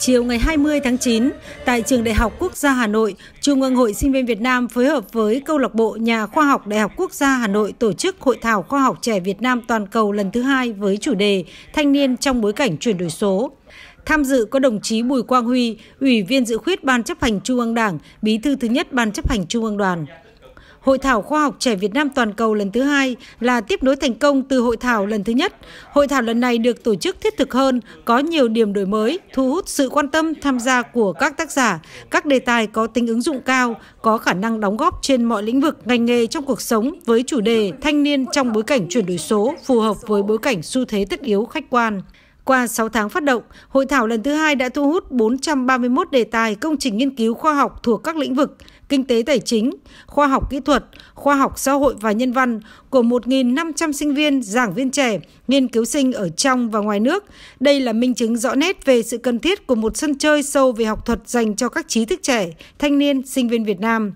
Chiều ngày 20 tháng 9, tại Trường Đại học Quốc gia Hà Nội, Trung ương Hội Sinh viên Việt Nam phối hợp với Câu lạc bộ Nhà khoa học Đại học Quốc gia Hà Nội tổ chức Hội thảo khoa học trẻ Việt Nam toàn cầu lần thứ hai với chủ đề Thanh niên trong bối cảnh chuyển đổi số. Tham dự có đồng chí Bùi Quang Huy, Ủy viên dự khuyết Ban chấp hành Trung ương Đảng, Bí thư thứ nhất Ban chấp hành Trung ương Đoàn. Hội thảo khoa học trẻ Việt Nam toàn cầu lần thứ hai là tiếp nối thành công từ hội thảo lần thứ nhất. Hội thảo lần này được tổ chức thiết thực hơn, có nhiều điểm đổi mới, thu hút sự quan tâm tham gia của các tác giả, các đề tài có tính ứng dụng cao, có khả năng đóng góp trên mọi lĩnh vực ngành nghề trong cuộc sống với chủ đề thanh niên trong bối cảnh chuyển đổi số phù hợp với bối cảnh xu thế tất yếu khách quan. Qua 6 tháng phát động, hội thảo lần thứ hai đã thu hút 431 đề tài công trình nghiên cứu khoa học thuộc các lĩnh vực kinh tế tài chính, khoa học kỹ thuật, khoa học xã hội và nhân văn của 1.500 sinh viên, giảng viên trẻ, nghiên cứu sinh ở trong và ngoài nước. Đây là minh chứng rõ nét về sự cần thiết của một sân chơi sâu về học thuật dành cho các trí thức trẻ, thanh niên, sinh viên Việt Nam.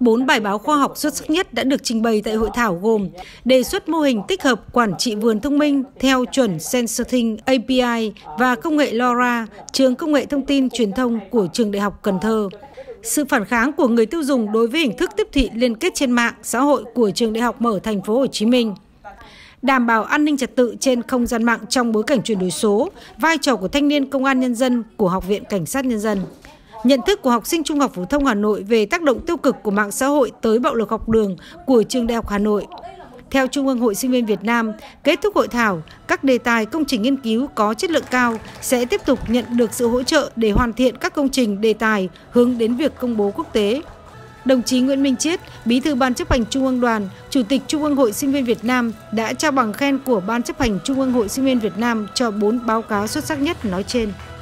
Bốn bài báo khoa học xuất sắc nhất đã được trình bày tại hội thảo gồm đề xuất mô hình tích hợp quản trị vườn thông minh theo chuẩn sensorthing API và công nghệ LoRa, trường công nghệ thông tin truyền thông của trường Đại học Cần Thơ. Sự phản kháng của người tiêu dùng đối với hình thức tiếp thị liên kết trên mạng xã hội của trường Đại học Mở Thành phố Hồ Chí Minh đảm bảo an ninh trật tự trên không gian mạng trong bối cảnh chuyển đổi số, vai trò của thanh niên công an nhân dân của Học viện Cảnh sát Nhân dân. Nhận thức của học sinh Trung học phổ thông Hà Nội về tác động tiêu cực của mạng xã hội tới bạo lực học đường của trường Đại học Hà Nội. Theo Trung ương Hội Sinh viên Việt Nam, kết thúc hội thảo, các đề tài công trình nghiên cứu có chất lượng cao sẽ tiếp tục nhận được sự hỗ trợ để hoàn thiện các công trình đề tài hướng đến việc công bố quốc tế. Đồng chí Nguyễn Minh Chiết, Bí thư Ban chấp hành Trung ương Đoàn, Chủ tịch Trung ương Hội Sinh viên Việt Nam đã trao bằng khen của Ban chấp hành Trung ương Hội Sinh viên Việt Nam cho 4 báo cáo xuất sắc nhất nói trên.